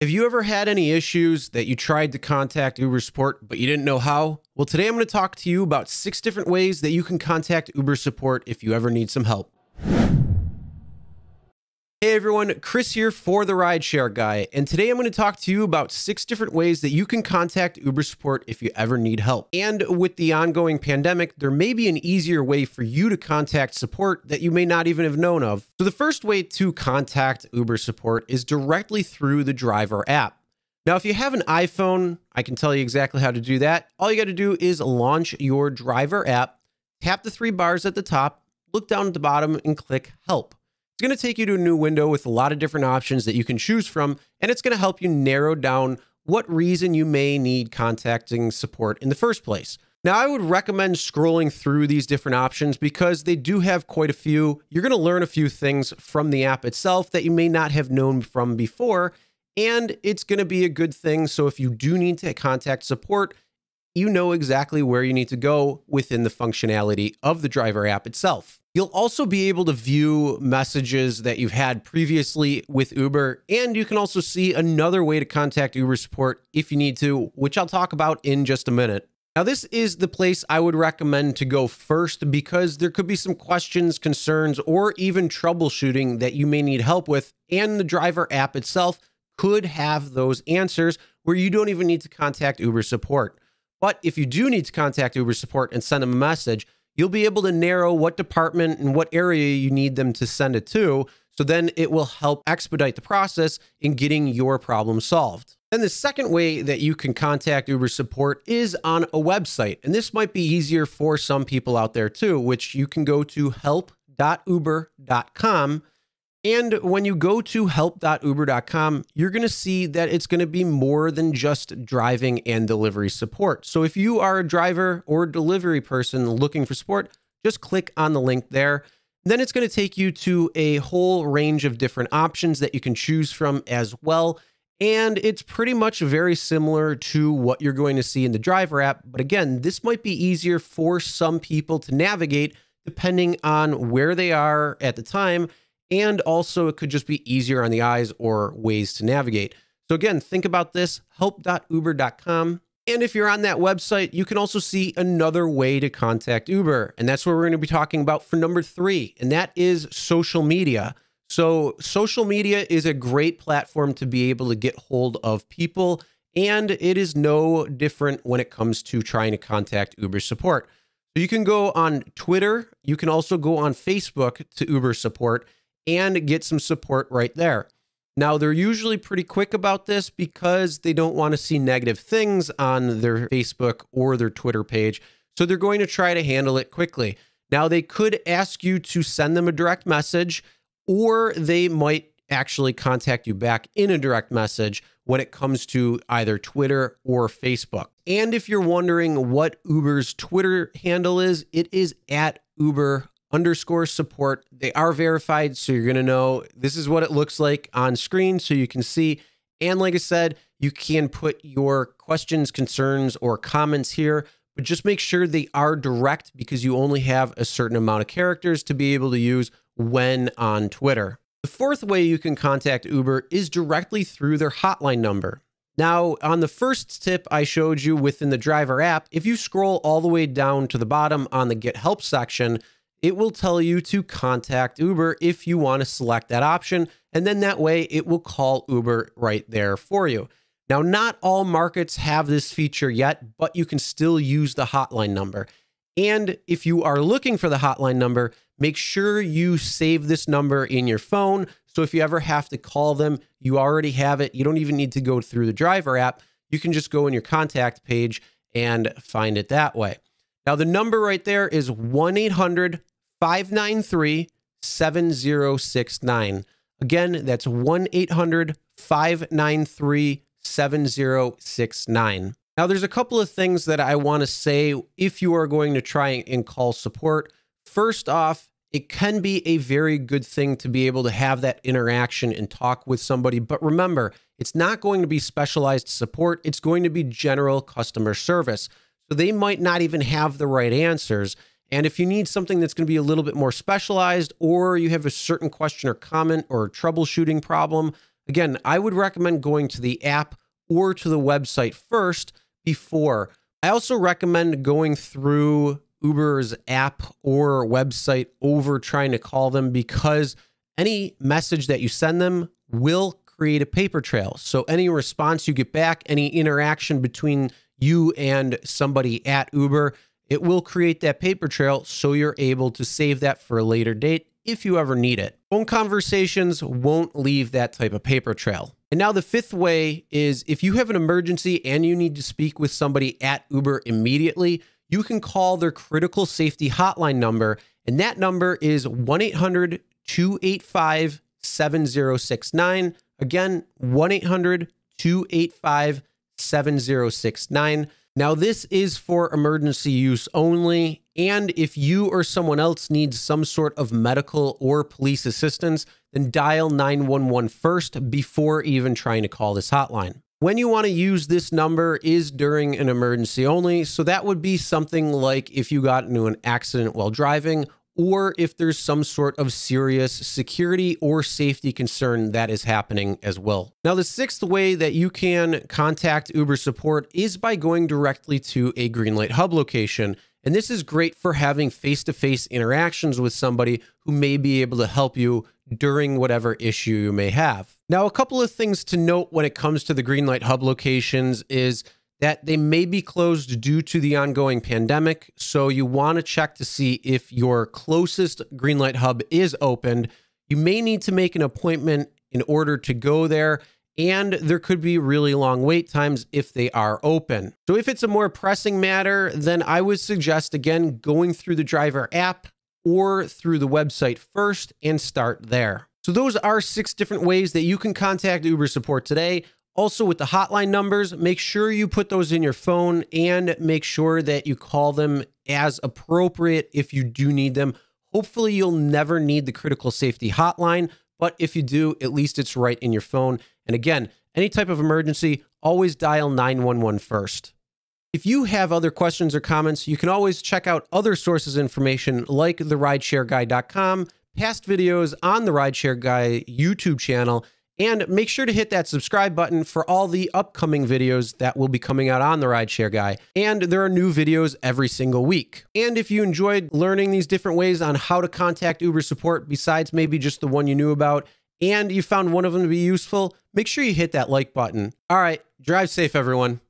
Have you ever had any issues that you tried to contact Uber Support but you didn't know how? Well, today I'm going to talk to you about six different ways that you can contact Uber Support if you ever need some help. Hey everyone, Chris here for the Rideshare Guy, and today I'm going to talk to you about six different ways that you can contact Uber support if you ever need help. And with the ongoing pandemic, there may be an easier way for you to contact support that you may not even have known of. So the first way to contact Uber support is directly through the driver app. Now, if you have an iPhone, I can tell you exactly how to do that. All you got to do is launch your driver app, tap the three bars at the top, look down at the bottom and click help. It's going to take you to a new window with a lot of different options that you can choose from, and it's going to help you narrow down what reason you may need contacting support in the first place. Now, I would recommend scrolling through these different options because they do have quite a few. You're going to learn a few things from the app itself that you may not have known from before, and it's going to be a good thing. So, if you do need to contact support, you know exactly where you need to go within the functionality of the driver app itself. You'll also be able to view messages that you've had previously with Uber, and you can also see another way to contact Uber support if you need to, which I'll talk about in just a minute. Now, this is the place I would recommend to go first because there could be some questions, concerns, or even troubleshooting that you may need help with, and the driver app itself could have those answers where you don't even need to contact Uber support. But if you do need to contact Uber support and send them a message, you'll be able to narrow what department and what area you need them to send it to. So then it will help expedite the process in getting your problem solved. Then the second way that you can contact Uber support is on a website. And this might be easier for some people out there too, which you can go to help.uber.com and when you go to help.uber.com, you're going to see that it's going to be more than just driving and delivery support. So if you are a driver or delivery person looking for support, just click on the link there. Then it's going to take you to a whole range of different options that you can choose from as well. And it's pretty much very similar to what you're going to see in the driver app. But again, this might be easier for some people to navigate depending on where they are at the time and also, it could just be easier on the eyes or ways to navigate. So, again, think about this help.uber.com. And if you're on that website, you can also see another way to contact Uber. And that's what we're going to be talking about for number three, and that is social media. So, social media is a great platform to be able to get hold of people. And it is no different when it comes to trying to contact Uber support. So, you can go on Twitter, you can also go on Facebook to Uber support and get some support right there. Now, they're usually pretty quick about this because they don't want to see negative things on their Facebook or their Twitter page. So they're going to try to handle it quickly. Now, they could ask you to send them a direct message, or they might actually contact you back in a direct message when it comes to either Twitter or Facebook. And if you're wondering what Uber's Twitter handle is, it is at Uber underscore support. They are verified, so you're going to know this is what it looks like on screen so you can see. And like I said, you can put your questions, concerns, or comments here, but just make sure they are direct because you only have a certain amount of characters to be able to use when on Twitter. The fourth way you can contact Uber is directly through their hotline number. Now, on the first tip I showed you within the driver app, if you scroll all the way down to the bottom on the Get Help section, it will tell you to contact Uber if you want to select that option. And then that way it will call Uber right there for you. Now, not all markets have this feature yet, but you can still use the hotline number. And if you are looking for the hotline number, make sure you save this number in your phone. So if you ever have to call them, you already have it. You don't even need to go through the driver app. You can just go in your contact page and find it that way. Now, the number right there is 1 800 593 7069. Again, that's 1 800 593 7069. Now, there's a couple of things that I want to say if you are going to try and call support. First off, it can be a very good thing to be able to have that interaction and talk with somebody. But remember, it's not going to be specialized support, it's going to be general customer service. So they might not even have the right answers. And if you need something that's going to be a little bit more specialized or you have a certain question or comment or troubleshooting problem, again, I would recommend going to the app or to the website first before. I also recommend going through Uber's app or website over trying to call them because any message that you send them will create a paper trail. So any response you get back, any interaction between you and somebody at Uber it will create that paper trail so you're able to save that for a later date if you ever need it. Phone conversations won't leave that type of paper trail. And now the fifth way is if you have an emergency and you need to speak with somebody at Uber immediately, you can call their critical safety hotline number. And that number is 1 800 285 7069. Again, 1 800 285 7069. Now, this is for emergency use only, and if you or someone else needs some sort of medical or police assistance, then dial 911 first before even trying to call this hotline. When you want to use this number is during an emergency only, so that would be something like if you got into an accident while driving or if there's some sort of serious security or safety concern that is happening as well. Now, the sixth way that you can contact Uber support is by going directly to a Greenlight Hub location. And this is great for having face to face interactions with somebody who may be able to help you during whatever issue you may have. Now, a couple of things to note when it comes to the Greenlight Hub locations is that they may be closed due to the ongoing pandemic. So you want to check to see if your closest Greenlight Hub is opened. You may need to make an appointment in order to go there. And there could be really long wait times if they are open. So, if it's a more pressing matter, then I would suggest again going through the driver app or through the website first and start there. So, those are six different ways that you can contact Uber support today. Also, with the hotline numbers, make sure you put those in your phone and make sure that you call them as appropriate if you do need them. Hopefully, you'll never need the critical safety hotline, but if you do, at least it's right in your phone. And again, any type of emergency, always dial 911 first. If you have other questions or comments, you can always check out other sources of information like therideshareguy.com, past videos on the Rideshare Guy YouTube channel, and make sure to hit that subscribe button for all the upcoming videos that will be coming out on the Rideshare Guy. And there are new videos every single week. And if you enjoyed learning these different ways on how to contact Uber support, besides maybe just the one you knew about, and you found one of them to be useful, make sure you hit that like button. All right, drive safe, everyone.